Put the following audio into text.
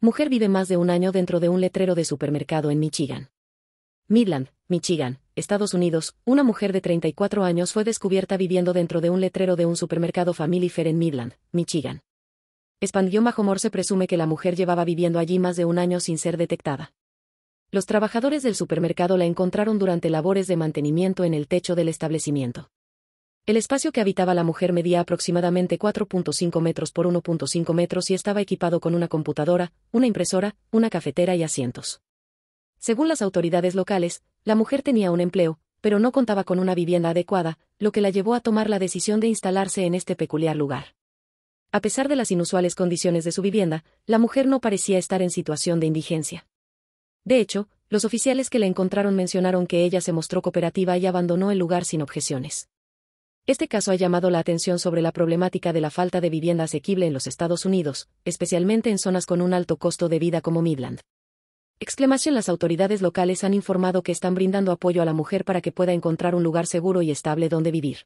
Mujer vive más de un año dentro de un letrero de supermercado en Michigan. Midland, Michigan, Estados Unidos, una mujer de 34 años fue descubierta viviendo dentro de un letrero de un supermercado Family Fair en Midland, Michigan. Expandió Majomor se presume que la mujer llevaba viviendo allí más de un año sin ser detectada. Los trabajadores del supermercado la encontraron durante labores de mantenimiento en el techo del establecimiento. El espacio que habitaba la mujer medía aproximadamente 4.5 metros por 1.5 metros y estaba equipado con una computadora, una impresora, una cafetera y asientos. Según las autoridades locales, la mujer tenía un empleo, pero no contaba con una vivienda adecuada, lo que la llevó a tomar la decisión de instalarse en este peculiar lugar. A pesar de las inusuales condiciones de su vivienda, la mujer no parecía estar en situación de indigencia. De hecho, los oficiales que la encontraron mencionaron que ella se mostró cooperativa y abandonó el lugar sin objeciones. Este caso ha llamado la atención sobre la problemática de la falta de vivienda asequible en los Estados Unidos, especialmente en zonas con un alto costo de vida como Midland. Exclamación Las autoridades locales han informado que están brindando apoyo a la mujer para que pueda encontrar un lugar seguro y estable donde vivir.